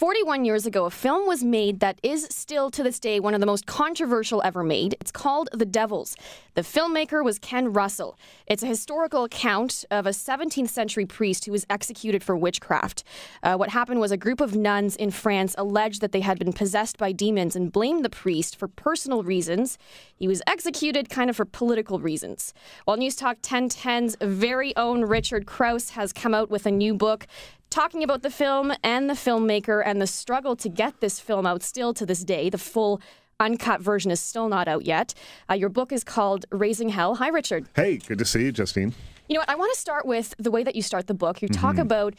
41 years ago, a film was made that is still to this day one of the most controversial ever made. It's called The Devils. The filmmaker was Ken Russell. It's a historical account of a 17th century priest who was executed for witchcraft. Uh, what happened was a group of nuns in France alleged that they had been possessed by demons and blamed the priest for personal reasons. He was executed kind of for political reasons. While News Talk 1010's very own Richard Krause has come out with a new book talking about the film and the filmmaker and the struggle to get this film out still to this day. The full uncut version is still not out yet. Uh, your book is called Raising Hell. Hi, Richard. Hey, good to see you, Justine. You know what? I want to start with the way that you start the book. You talk mm-hmm. about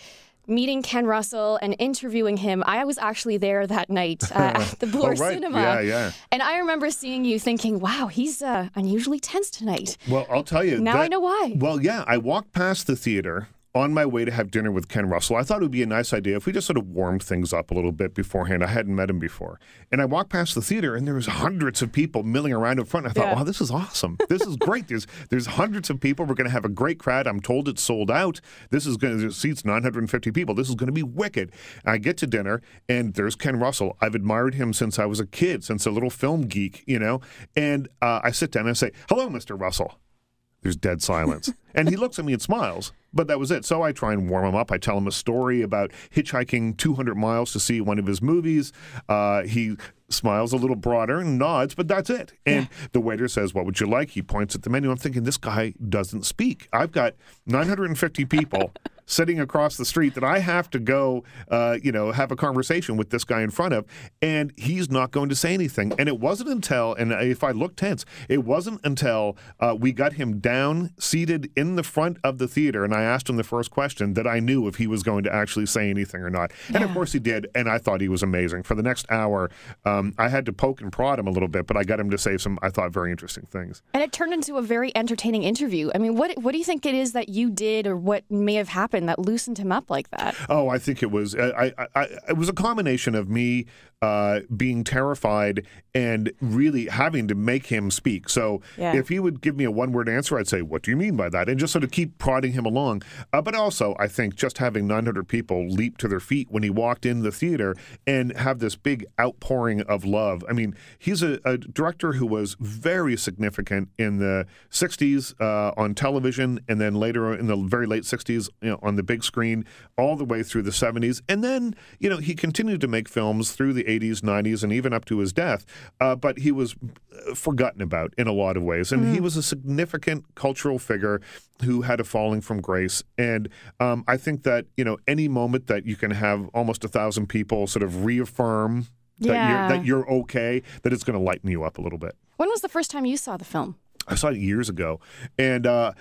meeting Ken Russell and interviewing him. I was actually there that night uh, at the oh, Bloor oh, right. Cinema. Yeah, yeah. And I remember seeing you thinking, wow, he's uh, unusually tense tonight. Well, I'll tell you. Now that, I know why. Well, yeah, I walked past the theater on my way to have dinner with Ken Russell, I thought it would be a nice idea if we just sort of warmed things up a little bit beforehand. I hadn't met him before. And I walked past the theater and there was hundreds of people milling around in front. I thought, yeah. wow, this is awesome. This is great. there's there's hundreds of people. We're going to have a great crowd. I'm told it's sold out. This is going to seats 950 people. This is going to be wicked. I get to dinner and there's Ken Russell. I've admired him since I was a kid, since a little film geek, you know. And uh, I sit down and I say, hello, Mr. Russell. There's dead silence. and he looks at me and smiles, but that was it. So I try and warm him up. I tell him a story about hitchhiking 200 miles to see one of his movies. Uh, he smiles a little broader and nods, but that's it. And yeah. the waiter says, What would you like? He points at the menu. I'm thinking, this guy doesn't speak. I've got 950 people sitting across the street that I have to go, uh, you know, have a conversation with this guy in front of, and he's not going to say anything. And it wasn't until, and if I look tense, it wasn't until uh, we got him down, seated in the front of the theater, and I asked him the first question that I knew if he was going to actually say anything or not. Yeah. And of course he did, and I thought he was amazing. For the next hour, um, I had to poke and prod him a little bit, but I got him to say some, I thought, very interesting things. And it turned into a very entertaining interview. I mean, what what do you think it is that you did, or what may have happened? that loosened him up like that? Oh, I think it was I, I, I, it was a combination of me uh, being terrified and really having to make him speak. So yeah. if he would give me a one word answer, I'd say, What do you mean by that? And just sort of keep prodding him along. Uh, but also, I think just having 900 people leap to their feet when he walked in the theater and have this big outpouring of love. I mean, he's a, a director who was very significant in the 60s uh, on television and then later in the very late 60s you know, on the big screen, all the way through the 70s. And then, you know, he continued to make films through the 80s, 90s, and even up to his death. Uh, but he was uh, forgotten about in a lot of ways. And mm-hmm. he hmm. was a significant cultural figure who had a falling from grace. And um, I think that, you know, any moment that you can have almost a thousand people sort of reaffirm yeah. you're, that you're okay, that it's going to lighten you up a little bit. When was the first time you saw the film? I saw it years ago, and uh,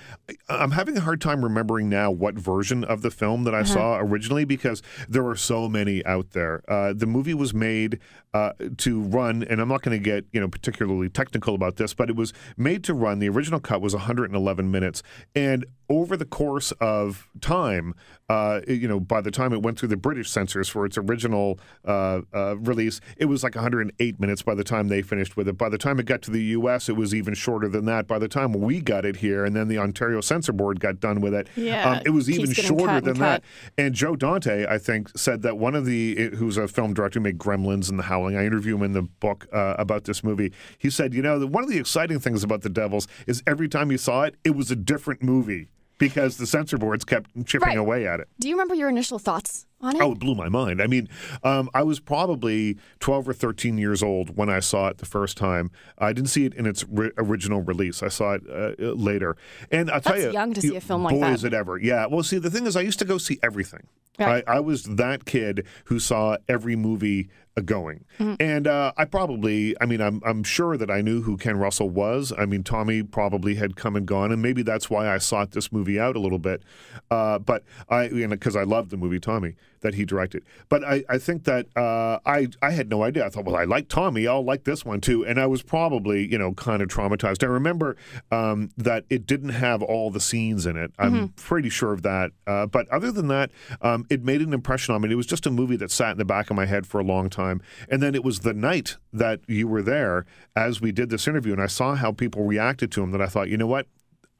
I'm having a hard time remembering now what version of the film that I uh-huh. saw originally because there were so many out there. Uh, the movie was made uh, to run, and I'm not going to get you know particularly technical about this, but it was made to run. The original cut was 111 minutes, and over the course of time, uh, you know, by the time it went through the British censors for its original uh, uh, release, it was like 108 minutes by the time they finished with it. By the time it got to the U.S., it was even shorter than that. By the time we got it here, and then the Ontario Censor Board got done with it, yeah, um, it was even shorter than that. And Joe Dante, I think, said that one of the who's a film director who made Gremlins and The Howling. I interview him in the book uh, about this movie. He said, you know, one of the exciting things about The Devils is every time you saw it, it was a different movie because the censor boards kept chipping right. away at it. Do you remember your initial thoughts on it? Oh, it blew my mind. I mean, um, I was probably 12 or 13 years old when I saw it the first time. I didn't see it in its original release. I saw it uh, uh later. And I'll That's tell you, young to see a film like boy, that. Boy, is it ever. Yeah. Well, see, the thing is, I used to go see everything. Right. I, I, was that kid who saw every movie going. Mm-hmm. And uh, I probably, I mean, I'm, I'm sure that I knew who Ken Russell was. I mean, Tommy probably had come and gone, and maybe that's why I sought this movie out a little bit. Uh, but I, you know, because I loved the movie Tommy that he directed. But I, I think that uh, I, I had no idea. I thought, well, I like Tommy. I'll like this one too. And I was probably, you know, kind of traumatized. I remember um, that it didn't have all the scenes in it. I'm mm-hmm. pretty sure of that. Uh, but other than that, um, it made an impression on me. It was just a movie that sat in the back of my head for a long time time. And then it was the night that you were there as we did this interview, and I saw how people reacted to him that I thought, you know what?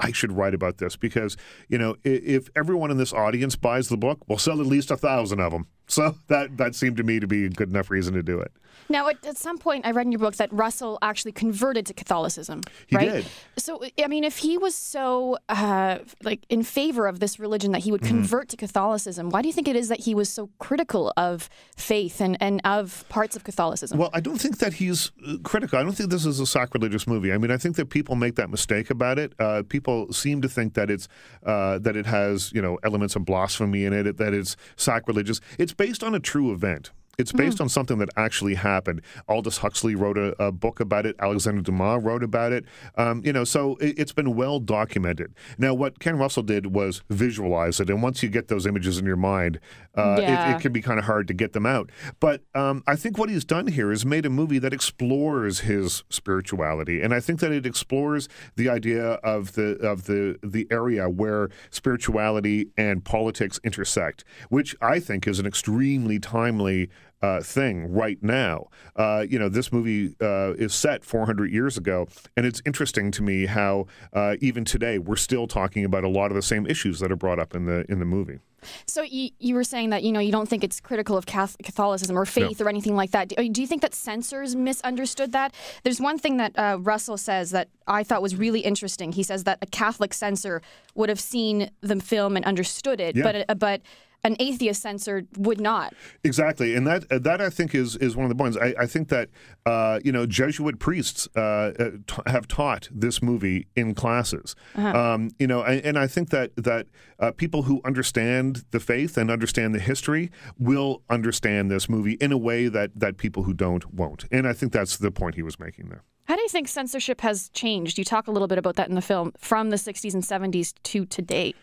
I should write about this because you know if everyone in this audience buys the book, we'll sell at least a thousand of them. So that that seemed to me to be a good enough reason to do it. Now, at, at, some point, I read in your book that Russell actually converted to Catholicism. He right? did. So, I mean, if he was so uh, like in favor of this religion that he would mm-hmm. convert mm. to Catholicism, why do you think it is that he was so critical of faith and, and of parts of Catholicism? Well, I don't think that he's uh, critical. I don't think this is a sacrilegious movie. I mean, I think that people make that mistake about it. Uh, people seem to think that it's uh, that it has you know elements of blasphemy in it, that it's sacrilegious. It's based on a true event. It's hmm. based mm. on something that actually happened. Aldous Huxley wrote a, a book about it. Alexander Dumas wrote about it. Um, you know, so it, has been well documented. Now, what Ken Russell did was visualize it, and once you get those images in your mind, uh, yeah. it, it, can be kind of hard to get them out. But um, I think what he's done here is made a movie that explores his spirituality, and I think that it explores the idea of the of the the area where spirituality and politics intersect, which I think is an extremely timely uh, thing right now. Uh, you know, this movie uh, is set 400 years ago, and it's interesting to me how uh, even today we're still talking about a lot of the same issues that are brought up in the in the movie. So you, you were saying that you know you don't think it's critical of Catholicism or faith no. or anything like that. Do, uh, do, you think that censors misunderstood that? There's one thing that uh, Russell says that I thought was really interesting. He says that a Catholic censor would have seen the film and understood it, yeah. but uh, but an atheist censor would not. Exactly, and that uh, that I think is is one of the points. I, I think that uh, you know Jesuit priests uh, uh t- have taught this movie in classes. Uh-huh. Um, you know, and, and, I think that that uh, people who understand the faith and understand the history will understand this movie in a way that that people who don't won't. And I think that's the point he was making there. How do you think censorship has changed? You talk a little bit about that in the film from the 60s and 70s to today.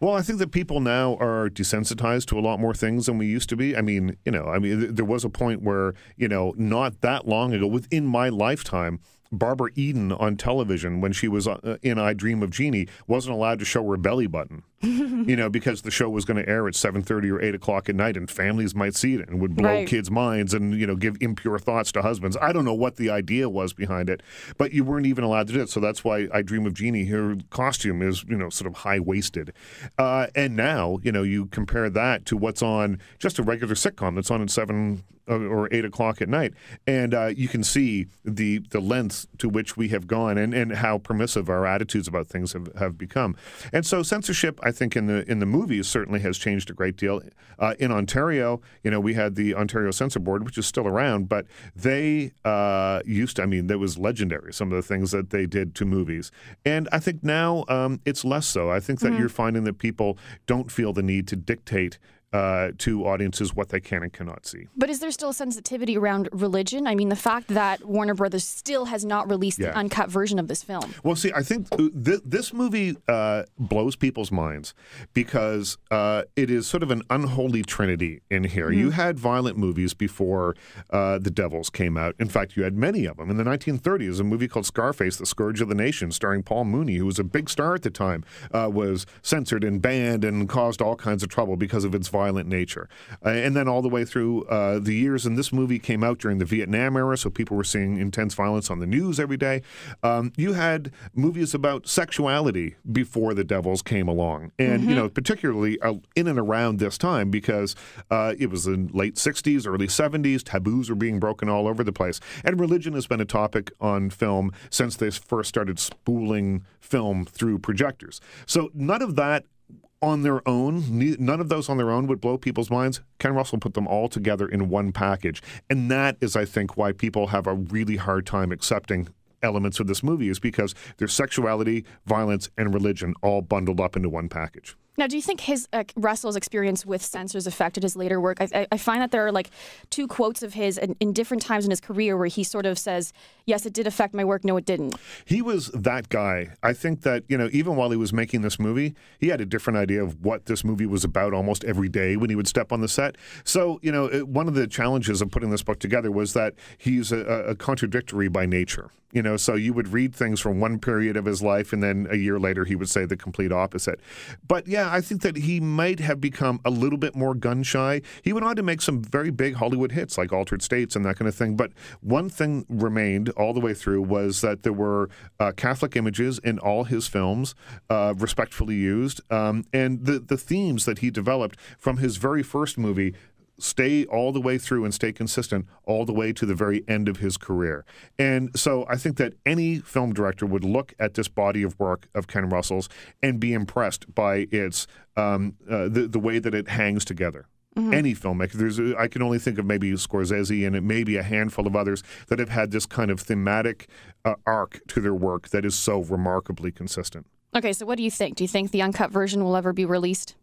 Well, I think that people now are desensitized to a lot more things than we used to be. I mean, you know, I mean, th- there was a point where, you know, not that long ago, within my lifetime, Barbara Eden on television when she was uh, in I Dream of Jeannie wasn't allowed to show her belly button. you know, because the show was going to air at 7.30 or 8 o'clock at night and families might see it and would blow right. kids' minds and, you know, give impure thoughts to husbands. I don't know what the idea was behind it, but you weren't even allowed to do it. So that's why I Dream of Jeannie, her costume is, you know, sort of high-waisted. Uh, and now, you know, you compare that to what's on just a regular sitcom that's on at 7 uh, or eight o'clock at night, and uh, you can see the the lengths to which we have gone, and, and how permissive our attitudes about things have, have become. And so censorship, I think in the in the movies certainly has changed a great deal. Uh, in Ontario, you know, we had the Ontario Censor Board, which is still around, but they uh, used. To, I mean, that was legendary. Some of the things that they did to movies, and I think now um, it's less so. I think that mm-hmm. you're finding that people don't feel the need to dictate uh, to audiences what they can and cannot see. But is there still a sensitivity around religion? I mean, the fact that Warner Brothers still has not released yeah. the uncut version of this film. Well, see, I think th- this movie uh, blows people's minds because uh, it is sort of an unholy trinity in here. Mm-hmm. You had violent movies before uh, The Devils came out. In fact, you had many of them. In the 1930s, a movie called Scarface, The Scourge of the Nation, starring Paul Mooney, who was a big star at the time, uh, was censored and banned and caused all kinds of trouble because of its violence violent nature. Uh, and then all the way through uh, the years, and this movie came out during the Vietnam era, so people were seeing intense violence on the news every day. Um, you had movies about sexuality before the Devils came along, and mm-hmm. you know particularly uh, in and around this time because uh, it was the late '60s, early '70s. Taboos were being broken all over the place, and religion has been a topic on film since they first started spooling film through projectors. So none of that on their own, none of those on their own would blow people's minds. Ken Russell put them all together in one package. And that is, I think, why people have a really hard time accepting elements of this movie is because there's sexuality, violence, and religion all bundled up into one package. Now, do you think his uh, Russell's experience with censors affected his later work? I, I, find that there are like two quotes of his in, in, different times in his career where he sort of says, "Yes, it did affect my work. No, it didn't." He was that guy. I think that you know, even while he was making this movie, he had a different idea of what this movie was about almost every day when he would step on the set. So you know, it, one of the challenges of putting this book together was that he's a, a contradictory by nature. You know, so you would read things from one period of his life, and then a year later he would say the complete opposite. But yeah, I think that he might have become a little bit more gun shy. He went on to make some very big Hollywood hits like Altered States and that kind of thing. But one thing remained all the way through was that there were uh, Catholic images in all his films, uh, respectfully used, um, and the the themes that he developed from his very first movie stay all the way through and stay consistent all the way to the very end of his career. And so I think that any film director would look at this body of work of Ken Russell's and be impressed by its um, uh, the, the way that it hangs together. Mm-hmm. any filmmaker. There's, uh, I can only think of maybe Scorsese and maybe a handful of others that have had this kind of thematic uh, arc to their work that is so remarkably consistent. Okay, so what do you think? Do you think the uncut version will ever be released?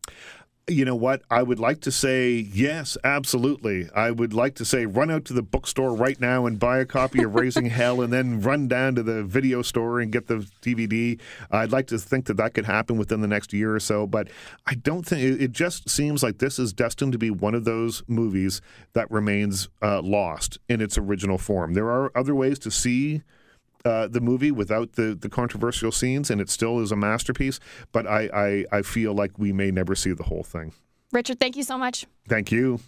you know what? I would like to say yes, absolutely. I would like to say run out to the bookstore right now and buy a copy of Raising Hell, and then run down to the video store and get the DVD. I'd like to think that that could happen within the next year or so, but I don't think it, just seems like this is destined to be one of those movies that remains uh, lost in its original form. There are other ways to see uh, the movie without the, the controversial scenes, and it still is a masterpiece. But I, I, I feel like we may never see the whole thing. Richard, thank you so much. Thank you.